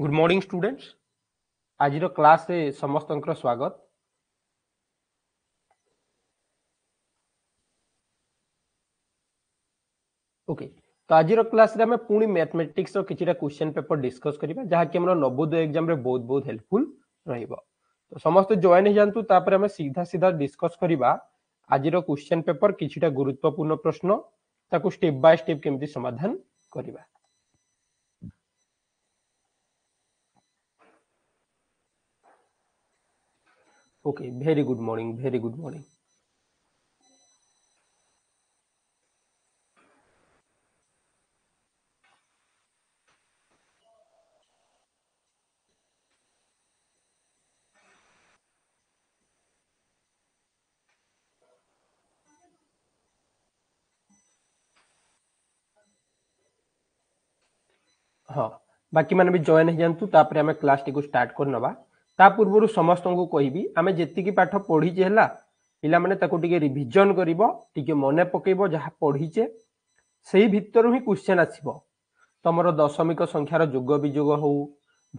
Good morning students आज class रे समस्त स्वागत ओके तो आज क्लास रे हमें पुणी मैथमेटिक्स रो किछटा क्वेश्चन पेपर डिस्कस करिबा जहा कि हमर नवोदय एग्जाम रे बहुत बहुत हेल्पफुल रहइबो तो समस्त जॉइन हे जानतु तापर हमें सीधा सीधा डिस्कस करिबा आज क्वेश्चन पेपर किछटा गुरुत्वपूर्ण प्रश्न ताको स्टेप बाय स्टेप केमति समाधान करिबा okay very good morning very good morning हाँ बाकी मैंने भी जॉइन है जानतु तापर हमें क्लास टी को स्टार्ट कर नवा ତା ପୂର୍ବରୁ ସମସ୍ତଙ୍କୁ କହିବି ଆମେ ଯେତିକି ପାଠ ପଢ଼ିଛେ ହେଲା ପିଲାମାନେ ତାକୁ ଟିକେ ରିଭିଜନ କରିବ ଟିକେ ମନେ ପକେଇବ ଯାହା ପଢ଼ିଛେ ସେହି ଭିତରୁ ହିଁ କ୍ୱେଶ୍ଚେନ୍ ଆସିବ ତମର ଦଶମିକ ସଂଖ୍ୟାର ଯୋଗ ବିଯୋଗ ହଉ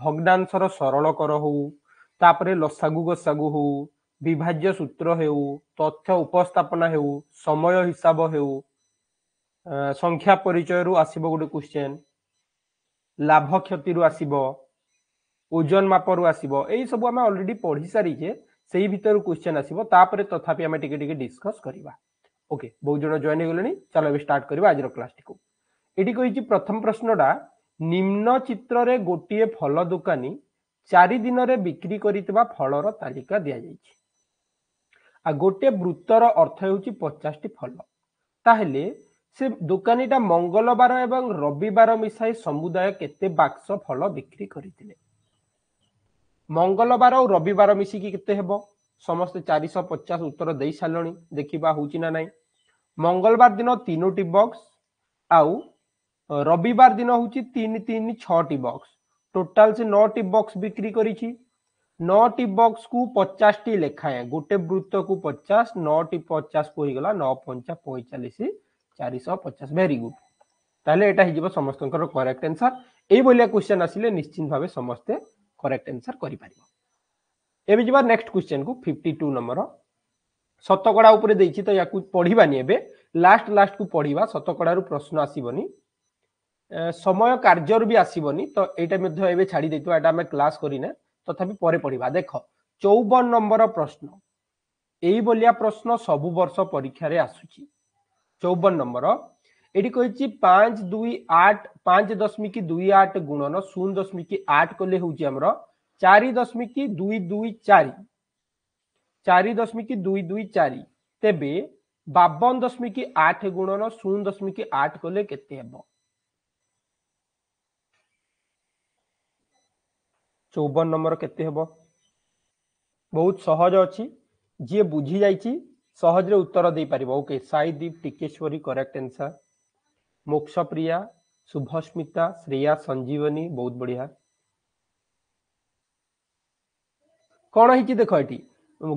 ଭଗ୍ନାଂଶର ସରଳକର ହଉ ତାପରେ ଲସାଗୁ ଗସାଗୁ ହଉ ବିଭାଜ୍ୟ ସୂତ୍ର ହେଉ ତଥ୍ୟ ଉପସ୍ଥାପନା ହେଉ ସମୟ ହିସାବ ହେଉ ସଂଖ୍ୟା ପରିଚୟରୁ ଆସିବ ଗୋଟେ କ୍ୱେଶ୍ଚେନ୍ ଲାଭ କ୍ଷତିରୁ ଆସିବ ଓଜନ ମାପରୁ ଆସିବ ଏଇସବୁ ଆମେ ଅଲରେଡି ପଢିସାରିଛେ ସେଇ ଭିତରୁ କ୍ୱେଶ୍ଚନ ଆସିବ ତାପରେ ତଥାପି ଆମେ ଟିକେ ଟିକେ ଡିସକସ୍ କରିବା ଓକେ ବହୁତ ଜଣ ଜଏନ୍ ହେଇଗଲେଣି ଚାଲ ଏବେ ଷ୍ଟାର୍ଟ କରିବା ଆଜିର କ୍ଲାସଟିକୁ ଏଠି କହିଛି ପ୍ରଥମ ପ୍ରଶ୍ନଟା ନିମ୍ନ ଚିତ୍ରରେ ଗୋଟିଏ ଫଳ ଦୋକାନୀ ଚାରି ଦିନରେ ବିକ୍ରି କରିଥିବା ଫଳର ତାଲିକା ଦିଆଯାଇଛି ଆଉ ଗୋଟିଏ ବୃତ୍ତର ଅର୍ଥ ହେଉଛି ପଚାଶଟି ଫଳ ତାହେଲେ ସେ ଦୋକାନୀଟା ମଙ୍ଗଳବାର ଏବଂ ରବିବାର ମିଶାଇ ସମୁଦାୟ କେତେ ବାକ୍ସ ଫଳ ବିକ୍ରି କରିଥିଲେ ମଙ୍ଗଳବାର ଆଉ ରବିବାର ମିଶିକି କେତେ ହେବ ସମସ୍ତେ ଚାରିଶହ ପଚାଶ ଉତ୍ତର ଦେଇ ଦେଖିବା ହେଉଛି ନା ନାହିଁ ମଙ୍ଗଳବାର ଦିନ ତିନୋଟି ବକ୍ସ ଆଉ ରବିବାର ଦିନ ହେଉଛି ତିନି ତିନି ଛଅଟି ବକ୍ସ ଟୋଟାଲ ସେ ନଅଟି ବକ୍ସ ବିକ୍ରି କରିଛି ନଅଟି ବକ୍ସକୁ ପଚାଶଟି ଲେଖାଏଁ ଗୋଟେ ବୃତ୍ତକୁ ପଚାଶ ନଅଟି ପଚାଶକୁ ହେଇଗଲା ନଅ ପଞ୍ଚା ପଇଁଚାଳିଶ ଚାରିଶହ ପଚାଶ ଭେରି ଗୁଡ୍ ତାହେଲେ ଏଇଟା ହେଇଯିବ ସମସ୍ତଙ୍କର କରେକ୍ଟ ଆନ୍ସର ଏଇଭଳିଆ କ୍ୱେଶ୍ଚନ୍ ଆସିଲେ ନିଶ୍ଚିନ୍ତ ଭାବେ ସମସ୍ତେ କରେକ୍ଟ ଏନ୍ସର କରିପାରିବ ଏବେ ଯିବା ନେକ୍ସଟ କ୍ୱେଶ୍ଚନକୁ ଫିଫ୍ଟି ଟୁ ନମ୍ବର ଶତକଡ଼ା ଉପରେ ଦେଇଛି ତ ୟାକୁ ପଢ଼ିବାନି ଏବେ ଲାଷ୍ଟ ଲାଷ୍ଟକୁ ପଢ଼ିବା ଶତକଡ଼ାରୁ ପ୍ରଶ୍ନ ଆସିବନି ସମୟ କାର୍ଯ୍ୟରୁ ବି ଆସିବନି ତ ଏଇଟା ମଧ୍ୟ ଏବେ ଛାଡ଼ି ଦେଇଥିବା ଏଇଟା ଆମେ କ୍ଲାସ୍ କରିନେ ତଥାପି ପରେ ପଢ଼ିବା ଦେଖ ଚଉବନ ନମ୍ବର ପ୍ରଶ୍ନ ଏଇଭଳିଆ ପ୍ରଶ୍ନ ସବୁ ବର୍ଷ ପରୀକ୍ଷାରେ ଆସୁଛି ଚଉବନ ନମ୍ବର एटी कही दुई आठ पांच दशमिक दुई आठ गुणन शून दशमिक आठ कले हूँ चार दशमिक दुई दुई चार चार दशमिक दुई दुई चार तेज बावन दशमिक आठ गुणन शून दशमिक आठ कले के चौवन नंबर केव बहुत सहज अच्छी जी बुझी जाइए सहज उत्तर दे पार okay Saideep Tikeshwari correct answer Moksha Priya शुभस्मिता Shreya संजीवनी बहुत बढ़िया कौन है देख ये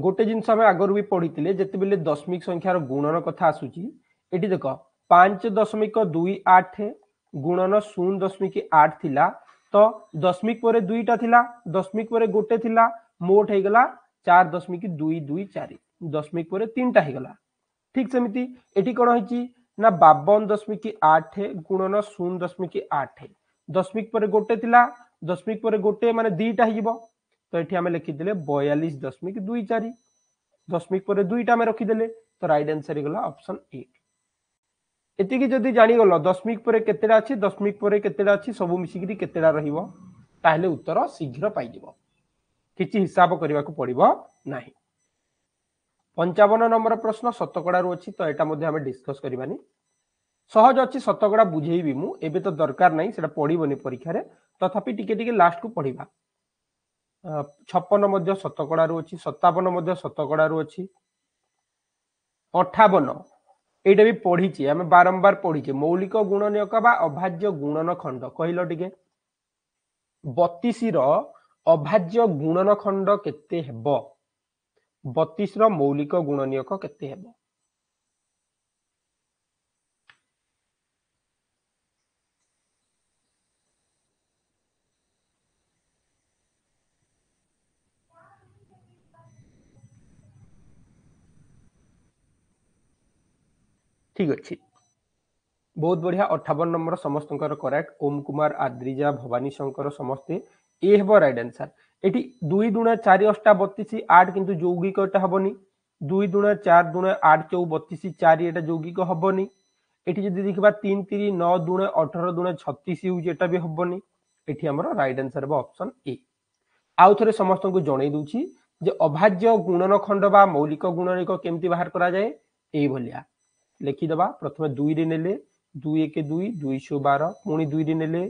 गोटे जिनस आगर भी पढ़ी जिते बिल दशमिक संख्यार गुणन कथा आसूची देख पांच दशमिक दुई आठ गुणन शून दशमिक आठ थी तो दशमिक पर दुईटा थी दशमिक पर गोटे थी मोट हो गला चार दशमिक दुई दुई चार दशमिक पर तीन टाइगला ठीक सेमती एटी कौन हो ନା ବାବନ ଦଶମିକ ଆଠ ଗୁଣନ ଶୂନ ଦଶମିକ ଆଠ ଦଶମିକ ପରେ ଗୋଟେ ଥିଲା ଦଶମିକ ପରେ ଗୋଟେ ମାନେ ଦୁଇଟା ହେଇଯିବ ତ ଏଠି ଆମେ ଲେଖିଦେଲେ ବୟାଳିଶ ଦଶମିକ ଦୁଇ ଚାରି ଦଶମିକ ପରେ ଦୁଇଟା ଆମେ ରଖିଦେଲେ ତ ରାଇଟ୍ ଆନ୍ସର ହେଇଗଲା ଅପସନ୍ ଏ ଏତିକି ଯଦି ଜାଣିଗଲ ଦଶମିକ ପରେ କେତେଟା ଅଛି ଦଶମିକ ପରେ କେତେଟା ଅଛି ସବୁ ମିଶିକିରି କେତେଟା ରହିବ ତାହେଲେ ଉତ୍ତର ଶୀଘ୍ର ପାଇଯିବ କିଛି ହିସାବ କରିବାକୁ ପଡିବ ନାହିଁ ପଞ୍ଚାବନ ନମ୍ବର ପ୍ରଶ୍ନ ଶତକଡ଼ାରୁ ଅଛି ତ ଏଇଟା ମଧ୍ୟ ଆମେ ଡିସକସ୍ କରିବାନି ସହଜ ଅଛି ଶତକଡ଼ା ବୁଝେଇବି ମୁଁ ଏବେ ତ ଦରକାର ନାହିଁ ସେଟା ପଢିବନି ପରୀକ୍ଷାରେ ତଥାପି ଟିକେ ଟିକେ ଲାଷ୍ଟକୁ ପଢିବା ଛପନ ମଧ୍ୟ ଶତକଡ଼ାରୁ ଅଛି ସତାବନ ମଧ୍ୟ ଶତକଡ଼ାରୁ ଅଛି ଅଠାବନ ଏଇଟା ବି ପଢିଛି ଆମେ ବାରମ୍ବାର ପଢିଛେ ମୌଳିକ ଗୁଣ ନିୟକ ବା ଅଭାଜ୍ୟ ଗୁଣନ ଖଣ୍ଡ କହିଲ ଟିକେ ବତିଶିର ଅଭାଜ୍ୟ ଗୁଣନ ଖଣ୍ଡ କେତେ ହେବ ବତିଶର ମୌଳିକ ଗୁଣ ନିୟୋଗ କେତେ ହେବ ଠିକ ଅଛି ବହୁତ ବଢିଆ ଅଠାବନ ନମ୍ବର ସମସ୍ତଙ୍କର କରେକ୍ଟ ଓମ କୁମାର ଆଦ୍ରିଜା ଭବାନୀ ଶଙ୍କର ସମସ୍ତେ ଏ ହେବ ରାଇଟ ଆନ୍ସର এটি দুই দুণে চারি অষ্টা বত্রিশ আট কিন্তু যৌগিক এটা হবনি দুই দুণে চার দুণে আট চৌ বত্রিশ চারি এটা যৌগিক হবনি এটি যদি দেখবা তিন তিরি ন দুণে অঠর দুণে ছত্রিশ হচ্ছে এটা বি হবনি এটি আমার রাইট আনসার হব অপশন এ আউ থরে সমস্ত জনাই দিচ্ছি যে অভাজ্য গুণন খণ্ড বা মৌলিক গুণনিক কেমতি বাহার করা যায় এই ভলিয়া লেখি দেবা প্রথমে দুই রে নেলে দুই একে দুই দুইশো বার পুঁ দুই রে নেলে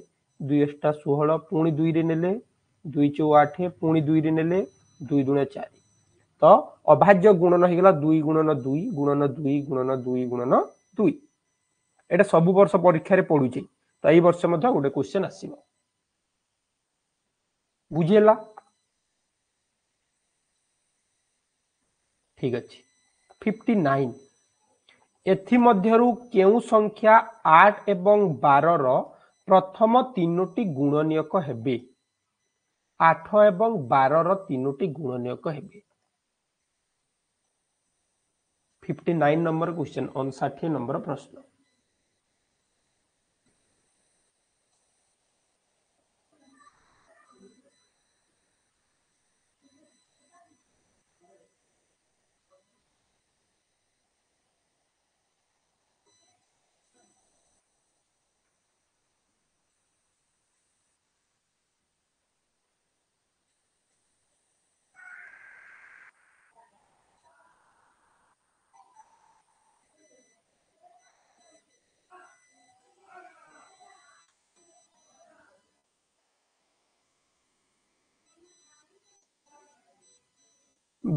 দুই অষ্টা ষোহ পুঁ দুই রে নেলে ଦୁଇ ଚଉ ଆଠ ପୁଣି ଦୁଇରେ ନେଲେ ଦୁଇ ଗୁଣ ଚାରି ତ ଅଭାଜ୍ୟ ଗୁଣନ ହେଇଗଲା ଦୁଇ ଗୁଣନ ଦୁଇ ଗୁଣନ ଦୁଇ ଗୁଣନ ଦୁଇ ଗୁଣନ ଦୁଇ ଏଇଟା ସବୁ ବର୍ଷ ପରୀକ୍ଷାରେ ପଡୁଛି ତ ଏଇ ବର୍ଷ ମଧ୍ୟ ଗୋଟେ କ୍ୱେଶ୍ଚନ ଆସିବ ବୁଝିହେଲା ଠିକ ଅଛି ଫିଫ୍ଟି ନାଇନ ଏଥିମଧ୍ୟରୁ କେଉଁ ସଂଖ୍ୟା ଆଠ ଏବଂ ବାରର ପ୍ରଥମ ତିନୋଟି ଗୁଣନୀୟକ ହେବେ ଆଠ ଏବଂ ବାରର ତିନୋଟି ଗୁଣନୀୟକ ହେବେ ଫିଫ୍ଟି ନାଇନ୍ ନମ୍ବର କ୍ୱେଶ୍ଚିନ୍ ଅଣଷାଠିଏ ନମ୍ବର ପ୍ରଶ୍ନ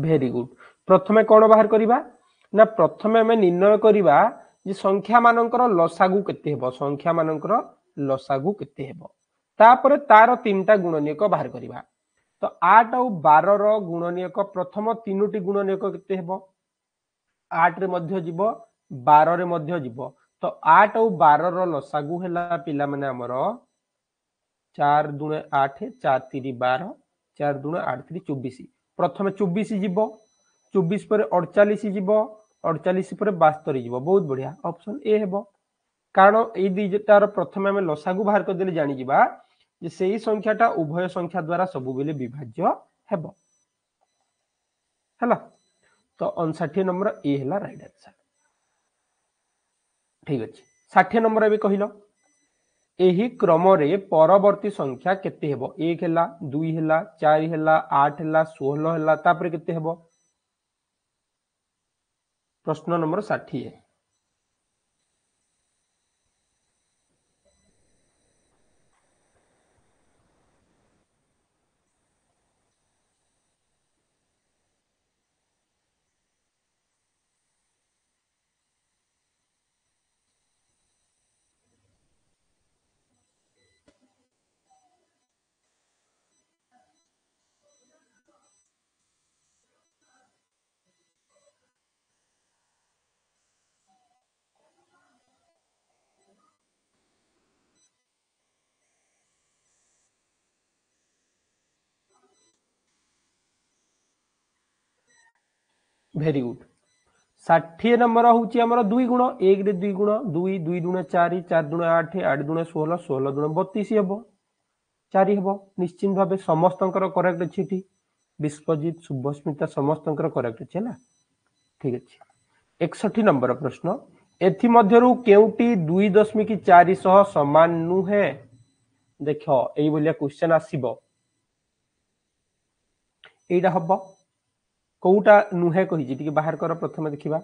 ଭେରି ଗୁଡ୍ ପ୍ରଥମେ କ'ଣ ବାହାର କରିବା ନା ପ୍ରଥମେ ଆମେ ନିର୍ଣ୍ଣୟ କରିବା ଯେ ସଂଖ୍ୟାମାନଙ୍କର ଲସାଗୁ କେତେ ହେବ ସଂଖ୍ୟାମାନଙ୍କର ଲସାଗୁ କେତେ ହେବ ତାପରେ ତାର ତିନିଟା ଗୁଣନୀୟକ ବାହାର କରିବା ତ ଆଠ ଆଉ ବାରର ଗୁଣନୀୟକ ପ୍ରଥମ ତିନୋଟି ଗୁଣନୀୟକ କେତେ ହେବ ଆଠରେ ମଧ୍ୟ ଯିବ ବାରରେ ମଧ୍ୟ ଯିବ ତ ଆଠ ଆଉ ବାରର ଲସାଗୁ ହେଲା ପିଲାମାନେ ଆମର ଚାରି ଦୁଣେ ଆଠ ଚାରି ତିନି ବାର ଚାରି ଦୁଣେ ଆଠ ତିନି ଚବିଶ प्रथम चौबीस जीव चौबीस पर अड़चाश जीव अड़चाश पर बास्तरी जीव बहुत बढ़िया ऑप्शन ए हे कारण यार प्रथम आम लसा को बाहर करदे जान से संख्याटा उभय संख्या द्वारा सब बेले विभाज्य हम है तो अंषाठी नंबर ए है रईट आंसर ठीक अच्छे ठाठी नंबर भी कहल एही क्रम रे परवर्ती संख्या केते दुई है चार हैला आठ है सोलह हैला प्रश्न नंबर 60 ভেরি গুড ষাঠিয়ে নম্বর হচ্ছে আমার দুই গুণ একরে দুই গুণ দুই দুই দুণে চারি চারি দুণে আঠ আঠ দুণে ষোহল ষোহল দুণে বতিশ হব চারি হব নিশ্চিন্ত ভাবে সমস্তর করেক্ট অছি এটি বিশ্বজিৎ শুভস্মিতা সমস্তর করেক্ট অছি হ্যাঁ ঠিক আছে একষঠি নম্বর প্রশ্ন এথিমধ্যরু কেউটি দুই দশমিক চারি সহ সমান নুহে দেখ এইভাবে কোশ্চেন আসব এইটা হব কোটা নুহে কহিছি টিকে বাহার কর প্রথমে দেখিবা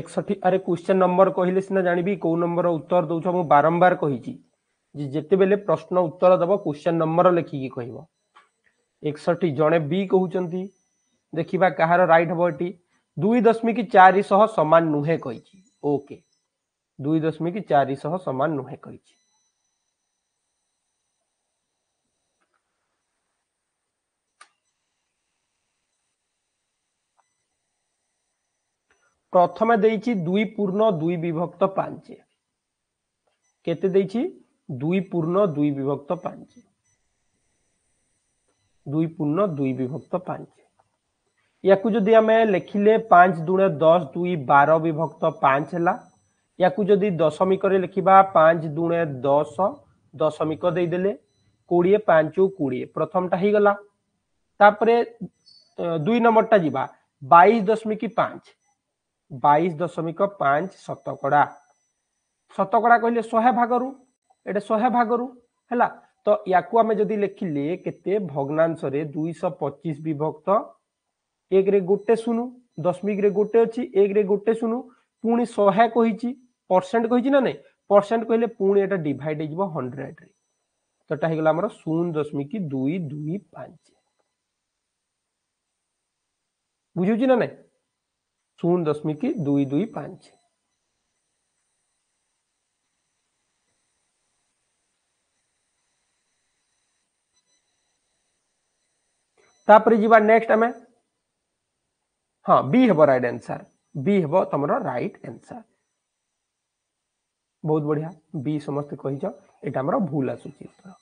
একষঠি আরে কোশ্চেন নম্বর কহিলে সিনা জানিবি কোউ নম্বর উত্তর দৌছ মু বারম্বার কহিছি जिते बेले प्रश्न उत्तर दब क्वेश्चन नंबर लिखिकी कह एक जड़े बी कहते देखा कह रईट हम ये दुई दशमिक चारिश सामान नुहे कही ओके दुई दशमिक चारिश सामान नुहे कही प्रथम दुई पूर्ण दुई विभक्त पांच के দুই পূর্ণ দুই বিভক্ত পাঁচ দুই পূর্ণ দুই বিভক্ত পাঁচ ইয়াকু যদি আমি লেখিলে পাঁচ দুণে দশ দুই বার বিভক্ত পাঁচ হেলা ইয়াকু যদি দশমিকরে লেখিবা পাঁচ দুণে দশ দশমিক দেইদেলে কোড়িয়ে পাঁচ কোড়িয়ে প্রথমটা হইগলা তারপরে দুই নম্বরটা যা বাইশ দশমিক পাঁচ বাইশ দশমিক পাঁচ শতকড়া শতকড়া কহিলে শহে ভাগরু एटे शहे भागर है तो या लिखिले के भग्नांश दुईश पचीस विभक्त एक रे गोटे शून दशमिक रे गोटे अच्छी एक रे गोटे शून पुणी शहे कही परसेंट कही ना नहीं परसेंट कहले पुणी एट डिड हो हंड्रेड रे तो यहाँ शून दशमिक दुई दुई पांच बुझे ना नहीं शून दशमिक दुई दुई पांच ତାପରେ ଯିବା ନେକ୍ସଟ ଆମେ ହଁ ବି ହେବ ରାଇଟ୍ ଆନ୍ସର ବି ହେବ ତମର ରାଇଟ୍ ଆନ୍ସର ବହୁତ ବଢିଆ ବି ସମସ୍ତେ କହିଛ ଏଇଟା ଆମର ଭୁଲ ଆସୁଛି ଉତ୍ତର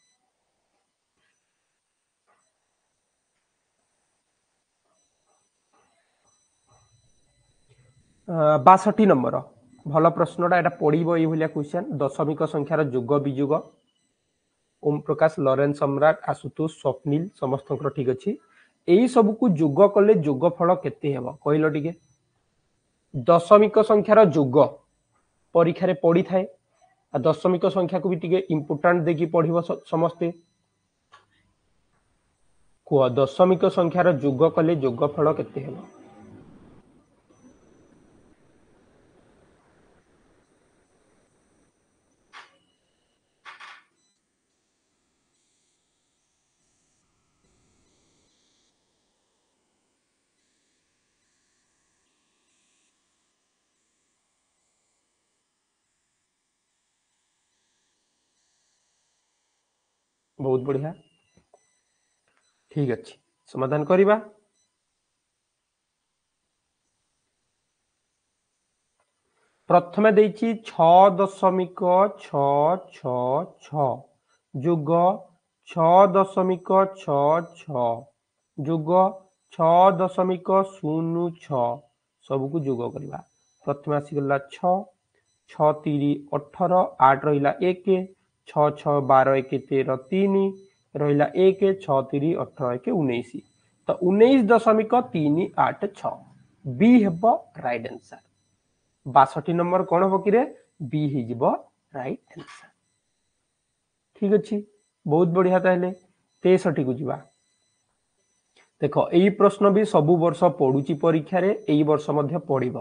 ବାଷଠି ନମ୍ବର ଭଲ ପ୍ରଶ୍ନଟା ଏଇଟା ପଡ଼ିବ ଏଇଭଳିଆ କ୍ୱେଶ୍ଚନ୍ ଦଶମିକ ସଂଖ୍ୟାର ଯୁଗ ବିଯୁଗ ଓମ୍ ପ୍ରକାଶ ଲରେନ୍ସ ସମ୍ରାଟ ଆଶୁତୋଷ ସ୍ୱପ୍ନିଲ ସମସ୍ତଙ୍କର ଠିକ୍ ଅଛି ଏଇ ସବୁକୁ ଯୋଗ କଲେ ଯୋଗ ଫଳ କେତେ ହେବ କହିଲ ଟିକେ ଦଶମିକ ସଂଖ୍ୟାର ଯୋଗ ପରୀକ୍ଷାରେ ପଡିଥାଏ ଆଉ ଦଶମିକ ସଂଖ୍ୟାକୁ ବି ଟିକେ ଇମ୍ପୋର୍ଟାଣ୍ଟ ଦେଇକି ପଢିବ ସମସ୍ତେ କୁହ ଦଶମିକ ସଂଖ୍ୟାର ଯୋଗ କଲେ ଯୋଗ ଫଳ କେତେ ହେବ बढ़िया ठीक अच्छे समाधान करवा प्रथम दे दशमिक छुग ছ दशमिक छुग ছ दशमिक शून्य छ सबको जुग करवा प्रथम आसगला छ छ তিরি अठर आठ रहा एक ଛଅ ଛଅ ବାର ଏକ ତେର ତିନି ରହିଲା ଏକ ଛଅ ତିନି ଅଠର ଏକ ଉଣେଇଶ ତ ଉଣେଇଶ ଦଶମିକ ତିନି ଆଠ ଛଅ ବି ହେବ ରାଇଟ୍ ଆନ୍ସର ବାଷଠି ନମ୍ବର କ'ଣ ହବ କିରେ ବି ହେଇଯିବ ରାଇଟ୍ ଆନ୍ସର ଠିକ ଅଛି ବହୁତ ବଢିଆ ତାହେଲେ ତେଷଠିକୁ ଯିବା ଦେଖ ଏଇ ପ୍ରଶ୍ନ ବି ସବୁ ବର୍ଷ ପଡୁଛି ପରୀକ୍ଷାରେ ଏଇ ବର୍ଷ ମଧ୍ୟ ପଡିବ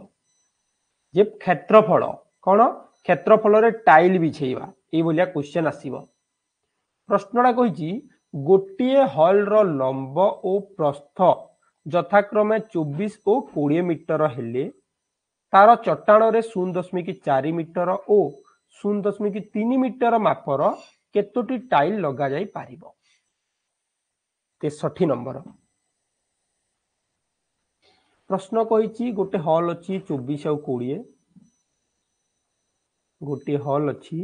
ଯେ କ୍ଷେତ୍ରଫଳ କ'ଣ କ୍ଷେତ୍ରଫଳରେ ଟାଇଲ୍ ବିଛେଇବା ଏଇଭଳିଆ କ୍ୱେଶ୍ଚେନ୍ ଆସିବ ପ୍ରଶ୍ନଟା କହିଛି ଗୋଟିଏ ହଲ୍ର ଲମ୍ବ ଓ ପ୍ରସ୍ଥ ଯଥାକ୍ରମେ ଚବିଶ ଓ କୋଡ଼ିଏ ମିଟର ହେଲେ ତାର ଚଟାଣରେ ଶୂନ ଦଶମିକ ଚାରି ମିଟର ଓ ଶୂନ ଦଶମିକ ତିନି ମିଟର ମାପର କେତୋଟି ଟାଇଲ୍ ଲଗାଯାଇ ପାରିବ ତେଷଠି ନମ୍ବର ପ୍ରଶ୍ନ କହିଛି ଗୋଟେ ହଲ୍ ଅଛି ଚବିଶ ଆଉ କୋଡ଼ିଏ गोटे हल अच्छी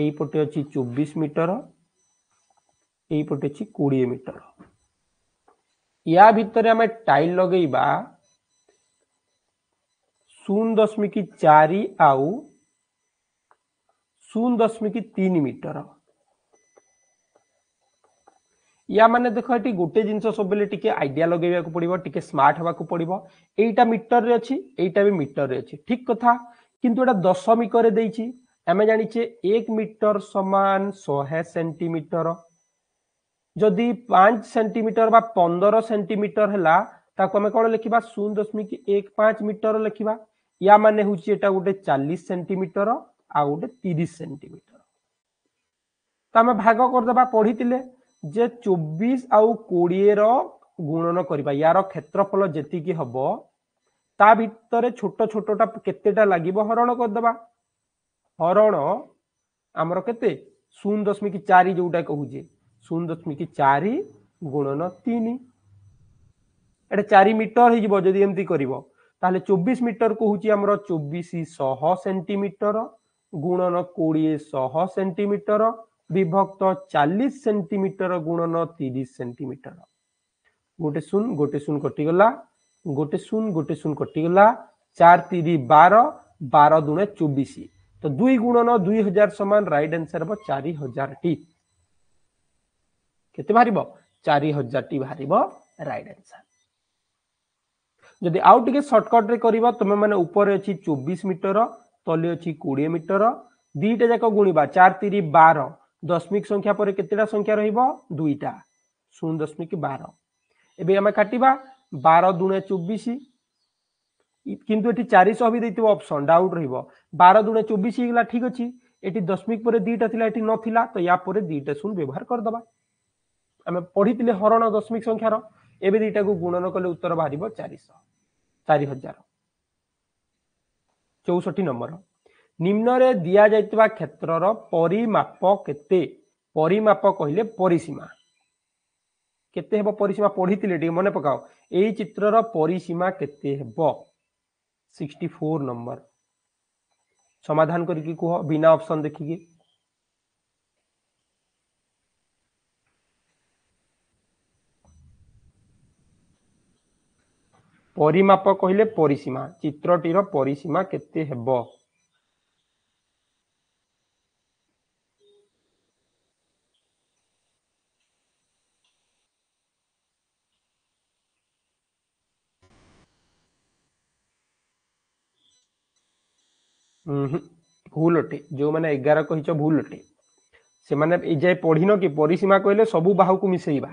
ये अच्छी चौबीस मीटर यहीपटे अच्छी कोड़े मीटर या भितर आम टाइल लगे शून दशमिक चार आ शून दशमिक तीन मीटर ୟା ମାନେ ଦେଖ ଏଠି ଗୋଟେ ଜିନିଷ ସବୁବେଳେ ଟିକେ ଆଇଡିଆ ଲଗେଇବାକୁ ପଡିବ ଟିକେ ସ୍ମାର୍ଟ ହେବାକୁ ପଡିବ ଏଇଟା ମିଟରରେ ଅଛି ଏଇଟା ବି ମିଟରରେ ଅଛି ଠିକ କଥା କିନ୍ତୁ ଏଟା ଦଶମିକରେ ଦେଇଛି ଆମେ ଜାଣିଛେ ଏକ ମିଟର ସମାନ ଶହେ ସେଣ୍ଟିମିଟର ଯଦି ପାଞ୍ଚ ସେଣ୍ଟିମିଟର ବା ପନ୍ଦର ସେଣ୍ଟିମିଟର ହେଲା ତାକୁ ଆମେ କ'ଣ ଲେଖିବା ଶୂନ ଦଶମିକ ଏକ ପାଞ୍ଚ ମିଟର ଲେଖିବା ୟା ମାନେ ହେଉଛି ଏଟା ଗୋଟେ ଚାଳିଶ ସେଣ୍ଟିମିଟର ଆଉ ଗୋଟେ ତିରିଶ ସେଣ୍ଟିମିଟର ତ ଆମେ ଭାଗ କରିଦେବା ପଢିଥିଲେ ଯେ ଚବିଶ ଆଉ କୋଡ଼ିଏର ଗୁଣନ କରିବା ୟାର କ୍ଷେତ୍ରଫଳ ଯେତିକି ହବ ତା ଭିତରେ ଛୋଟ ଛୋଟଟା କେତେଟା ଲାଗିବ ହରଣ କରିଦେବା ହରଣ ଆମର କେତେ ଶୂନ ଦଶମିକ ଚାରି ଯୋଉଟା କହୁଛେ ଶୂନ ଦଶମିକ ଚାରି ଗୁଣନ ତିନି ଏଇଟା ଚାରି ମିଟର ହେଇଯିବ ଯଦି ଏମିତି କରିବ ତାହେଲେ ଚବିଶ ମିଟର କହୁଛି ଆମର ଚବିଶ ଶହ ସେଣ୍ଟିମିଟର ଗୁଣନ କୋଡ଼ିଏ ଶହ ସେଣ୍ଟିମିଟର ବିଭକ୍ତ ଚାଳିଶ ସେଣ୍ଟିମିଟର ଗୁଣନ ତିରିଶ ସେଣ୍ଟିମିଟର ଗୋଟେ ଶୂନ ଗୋଟେ ଶୂନ କଟିଗଲା ଗୋଟେ ଶୂନ ଗୋଟେ ଶୂନ କଟିଗଲା চার তিরি বারো বারো দুণে চব্বিশ তো দুই গুণন দুই হাজার সমান রাইট আনসার হব চারি হাজারটি কেতে বাহার চারি হাজারটি বাহার রাইট আনসার যদি আউ টিকে সর্টকটরে করিব তুমি মানে উপরে অছি চব্বিশ মিটর তলে অছি কোড়িয়ে মিটর দুইটা যাক গুণবা চার তিরি বারো দশমিক সংখ্যা পরে কেতেটা সংখ্যা রহব দুইটা শূন্য দশমিক বার এবে আমি কাটিবা বার দুণে চব্বিশ কিন্তু এটি চারিশহ বি দিয়ে অপসন ডাউট রহব বার দুণে চব্বিশ হয়ে ঠিক অছি এটি দশমিক পরে দুইটা লা এটি নথিলা তো ইয়া পরে দুইটা শূন্য ব্যবহার করদবা আমি পড়িলে হরণ দশমিক সংখ্যার এবে দুইটা গুণন কলে উত্তর বাহার চারিশহ চারি হাজার চৌষট্টি নম্বর ନିମ୍ନରେ ଦିଆଯାଇଥିବା କ୍ଷେତ୍ରର ପରିମାପ କେତେ ପରିମାପ କହିଲେ ପରିସୀମା କେତେ ହେବ ପରିସୀମା ପଢ଼ିଥିଲେ ଟିକେ ମନେ ପକାଅ ଏଇ ଚିତ୍ରର ପରିସୀମା କେତେ ହେବ ସିକ୍ସଟି ଫୋର୍ ନମ୍ବର ସମାଧାନ କରିକି କୁହ ବିନା ଅପସନ୍ ଦେଖିକି ପରିମାପ କହିଲେ ପରିସୀମା ଚିତ୍ରଟିର ପରିସୀମା କେତେ ହେବ ଭୁଲ ଅଟେ ଯୋଉମାନେ ଏଗାର କହିଛ ଭୁଲ ଅଟେ ସେମାନେ ଏଯାଏ ପଢିନ କି ପରିସୀମା କହିଲେ ସବୁ ବାହୁକୁ ମିଶେଇବା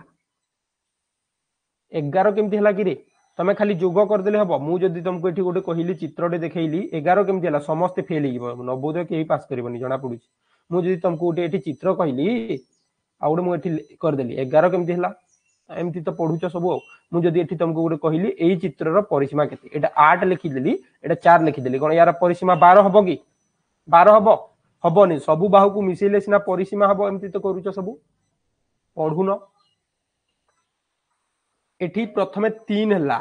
ଏଗାର କେମିତି ହେଲା କିରେ ତମେ ଖାଲି ଯୋଗ କରିଦେଲେ ହବ ମୁଁ ଯଦି ତମକୁ ଏଠି ଗୋଟେ କହିଲି ଚିତ୍ରଟେ ଦେଖେଇଲି ଏଗାର କେମିତି ହେଲା ସମସ୍ତେ ଫେଲ ହେଇଯିବ ନବୋଦୟ କେହି ପାସ୍ କରିବନି ଜଣାପଡୁଛି ମୁଁ ଯଦି ତମକୁ ଗୋଟେ ଏଠି ଚିତ୍ର କହିଲି ଆଉ ଗୋଟେ ମୁଁ ଏଠି କରିଦେଲି ଏଗାର କେମିତି ହେଲା ଏମିତି ତ ପଢୁଛ ସବୁ ଆଉ ମୁଁ ଯଦି ଏଠି ତମକୁ ଗୋଟେ କହିଲି ଏଇ ଚିତ୍ରର ପରିସୀମା କେତେ ଏଇଟା ଆଠ ଲେଖିଦେଲି ଏଇଟା ଚାରି ଲେଖିଦେଲି କଣ ୟାର ପରିସୀମା ବାର ହବ କି ବାର ହବ ହବନି ସବୁ ବାହୁକୁ ମିଶେଇଲେ ସିନା ପରିସୀମା ହବ ଏମିତି ତ କରୁଛ ସବୁ ପଢୁନ ଏଠି ପ୍ରଥମେ ତିନି ହେଲା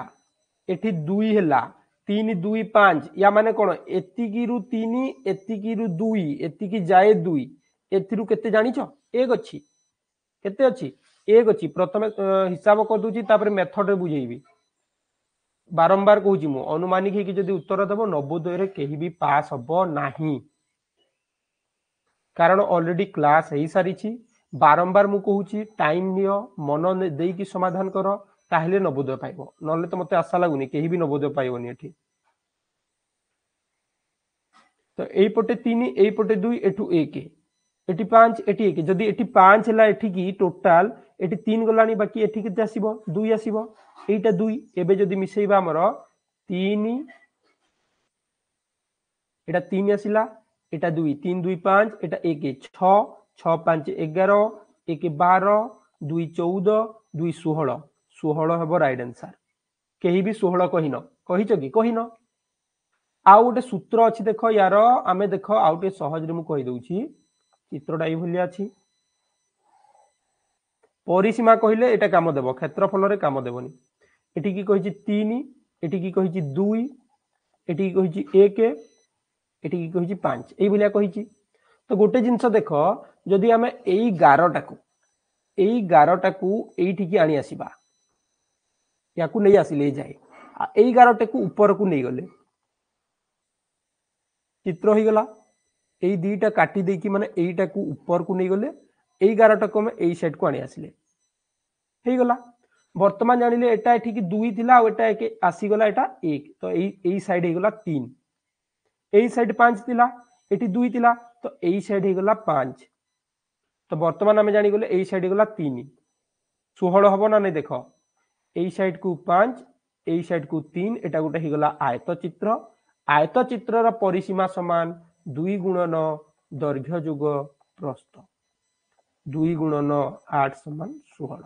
ଏଠି ଦୁଇ ହେଲା ତିନି ଦୁଇ ପାଞ୍ଚ ୟା ମାନେ କଣ ଏତିକିରୁ ତିନି ଏତିକିରୁ ଦୁଇ ଏତିକି ଯାଏ ଦୁଇ ଏଥିରୁ କେତେ ଜାଣିଛ ଏକ ଅଛି କେତେ ଅଛି एक अच्छी प्रथम हिसाब करदे तापर मेथड रे बुझेबी বারম্বার কৌছি মু অনুমানিক হইকি যদি উত্তর দেব নবোদয়ের কেহি বি পাস হব নাহি কারণ অলরেডি ক্লাস হয়ে সারিছি বারম্বার মু কহুছি টাইম নিও মন দেইকি সমাধান কর তাহলে নবোদয় পাইব নহলে তো মতে আশা লাগুনি কেহি বি নবোদয় পাইবনি এটি তো এইপটে তিন এইপটে দুই এটু এক ଏଠି ପାଞ୍ଚ ଏଠି ଏକ ଯଦି ଏଠି ପାଞ୍ଚ ହେଲା ଏଠିକି ଟୋଟାଲ ଏଠି ତିନି ଗଲାଣି ବାକି ଏଠି କେତେ ଆସିବ ଦୁଇ ଆସିବ ଏଇଟା ଦୁଇ ଏବେ ଯଦି ମିଶେଇବା ଆମର ତିନି এটা তিন আসিলা এটা দুই তিন দুই পাঁচ এটা একে ছ ছ পাঁচ এগারো একে বারো দুই চৌদ দুই ষোহল ষোহল হব রাইট আনসার কেহি বি ষোহল কহিন কহিছ কি কহিন আউ গোটে সূত্র অছি দেখ ইয়ার আমি দেখ আউ টিকে সহজরে মু কহিদଉଛି চিত্রটা এইভাবে আছে পরিসীমা কহিলে এটা কাম দেব ক্ষেত্রফলরে কাম দেবনি এটি কি কইছি 3 এটি কি কইছি 2 এটি কি কইছি 1 এটি কি কইছি 5 এইভাবে কইছি তো গোটে জিনিস দেখ যদি আমি এই গারটাকু এই গারটাকু এইঠিকি আনি আসিবা ইয়াকু নেই আসিলে যায় এই গারটাকু উপরকু নেই গলে চিত্র হইগলা ଏଇ ଦୁଇଟା କାଟି ଦେଇକି ମାନେ ଏଇଟାକୁ ଉପରକୁ ନେଇଗଲେ ଏଇ ଗାରଟାକୁ ଆମେ ଏଇ ସାଇଡ୍କୁ ଆଣି ଆସିଲେ ହେଇଗଲା ବର୍ତ୍ତମାନ ଜାଣିଲେ ଏଟା ଏଠିକି ଦୁଇ ଥିଲା ଆଉ ଏଟା ଆସିଗଲା ଏଟା ଏକ ତ ଏଇ ଏଇ ସାଇଡ୍ ହେଇଗଲା ତିନି ଏଇ ସାଇଡ୍ ପାଞ୍ଚ ଥିଲା ଏଠି ଦୁଇ ଥିଲା ତ ଏଇ ସାଇଡ୍ ହେଇଗଲା ପାଞ୍ଚ ତ ବର୍ତ୍ତମାନ ଆମେ ଜାଣିଗଲେ ଏଇ ସାଇଡ୍ ହେଇଗଲା ତିନି ଷୋହଳ ହବ ନା ନାଇଁ ଦେଖ এই সাইডকু পাঁচ এই সাইডকু তিন এটা গোটে হয়ে গলা আয়তচিত্র আয়তচিত্রর পরিসীমা সমান ଦୁଇ ଗୁଣନ ଦୈର୍ଘ୍ୟ ଯୁଗ ପ୍ରସ୍ତ ଦୁଇ ଗୁଣନ ଆଠ ସମାନ ଷୋହଳ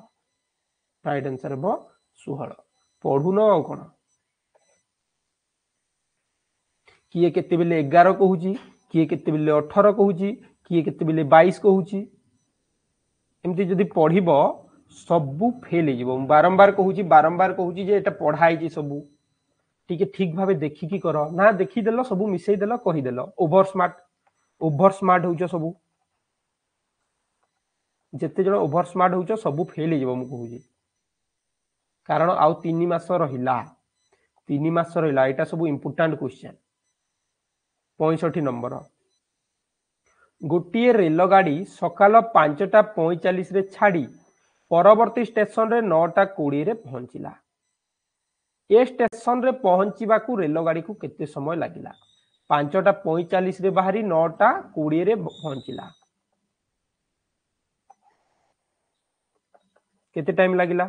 ରାଇଟ୍ ଆନ୍ସର ହେବ ଷୋହଳ ପଢୁନ ଆଉ କ'ଣ କିଏ କେତେବେଳେ ଏଗାର କହୁଛି କିଏ କେତେବେଳେ ଅଠର କହୁଛି କିଏ କେତେବେଳେ ବାଇଶ କହୁଛି ଏମିତି ଯଦି ପଢିବ ସବୁ ଫେଲ୍ ହେଇଯିବ ମୁଁ ବାରମ୍ବାର କହୁଛି ବାରମ୍ବାର କହୁଛି ଯେ ଏଇଟା ପଢା ହେଇଛି ସବୁ ଟିକେ ଠିକ ଭାବେ ଦେଖିକି କର ନା ଦେଖିଦେଲ ସବୁ ମିଶେଇ ଦେଲ କହିଦେଲ ଓଭର ସ୍ମାର୍ଟ ଓଭର ସ୍ମାର୍ଟ ହଉଛ ସବୁ ଯେତେ ଜଣ ଓଭର ସ୍ମାର୍ଟ ହଉଛ ସବୁ ଫେଲ୍ ହେଇଯିବ ମୁଁ କହୁଛି କାରଣ ଆଉ ତିନି ମାସ ରହିଲା ତିନି ମାସ ରହିଲା ଏଇଟା ସବୁ ଇମ୍ପୋର୍ଟାଣ୍ଟ କ୍ୱେଶ୍ଚନ୍ ପଇଁଷଠି ନମ୍ବର ଗୋଟିଏ ରେଲଗାଡ଼ି ସକାଳ ପାଞ୍ଚଟା ପଇଁଚାଳିଶରେ ଛାଡ଼ି ପରବର୍ତ୍ତୀ ଷ୍ଟେସନରେ ନଅଟା କୋଡ଼ିଏରେ ପହଞ୍ଚିଲା ଏ ଷ୍ଟେସନରେ ପହଞ୍ଚିବାକୁ ରେଲଗାଡ଼ିକୁ କେତେ ସମୟ ଲାଗିଲା ପାଞ୍ଚଟା ପଇଁଚାଳିଶରେ ବାହାରି ନଅଟା କୋଡ଼ିଏରେ ପହଞ୍ଚିଲା କେତେ ଟାଇମ ଲାଗିଲା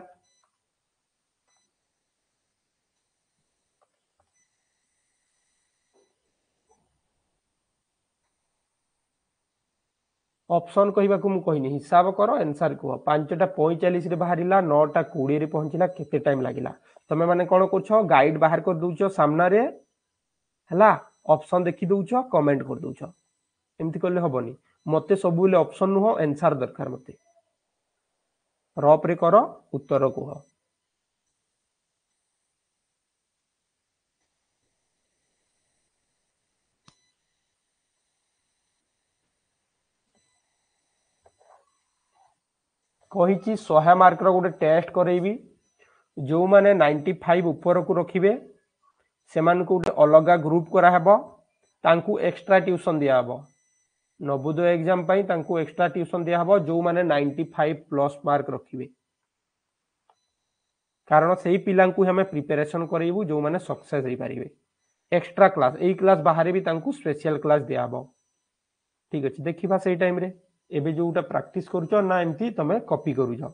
অপশন কইবা কো মু কই নি হিসাব করো आंसर को पाचटा 45 রে বাহিরিলা 9টা 20 রে পৌঁছিলা কতে টাইম লাগিলা তমে মানে কোন কোছো গাইড বাহির কর দুছো সামনা রে হলা অপশন দেখি দউছো কমেন্ট কর দউছো এমতি কইলে হবনি মতে সবুলে অপশন ন হ आंसर দরকার মতে র অপরই করো উত্তর কো कही शहे मार्क गोटे टेस्ट करी जो मैंने नाइंटी फाइव ऊपर को रखिए से मूल अलग ग्रुप कराब एक्सट्रा ट्यूशन दिहब नवोदय एग्जाम एक्सट्रा ट्यूशन दिहब जो मैंने नाइंटी फाइव प्लस मार्क रखिए कारण से ही पिला प्रिपेरेसन करूँ जो मैंने सक्सेस एक्सट्रा क्लास यही क्लास बाहर भी स्पेशल क्लास दिहब ठीक अच्छे देखा से टाइम एबे जो उटा प्रैक्टिस करू छ ना एंती तमे कॉपी करू छ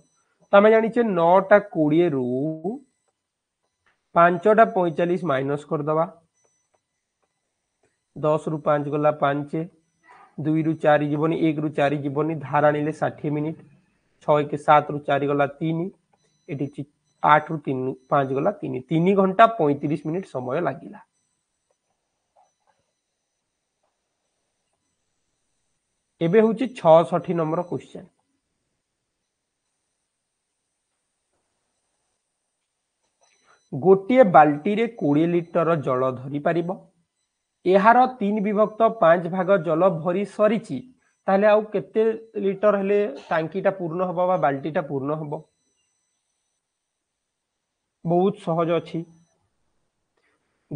तमे जानि छ 9टा 20 रु 5टा 45 माइनस कर दवा 10 रु 5 गला 5 2 रु 4 जीवनी 1 रु 4 जीवनी धारानिले 60 मिनिट 6 के 7 रु 4 गला 3 एटी 8 रु 3 5 गला 3 3 घंटा 35 मिनिट समय लागिला এবে হচ্ছে ছষঠি নম্বর কোশ্চেন ଗୋଟିଏ ବାଲ୍ଟିରେ କୋଡ଼ିଏ ଲିଟର ଜଳ ଧରିପାରିବ ଏହାର ତିନି ବିଭକ୍ତ ପାଞ୍ଚ ଭାଗ ଜଳ ଭରି ସରିଛି ତାହେଲେ ଆଉ କେତେ ଲିଟର ହେଲେ ଟାଙ୍କିଟା ପୂର୍ଣ୍ଣ ହେବ ବା ବାଲ୍ଟିଟା ପୂର୍ଣ୍ଣ ହେବ ବହୁତ ସହଜ ଅଛି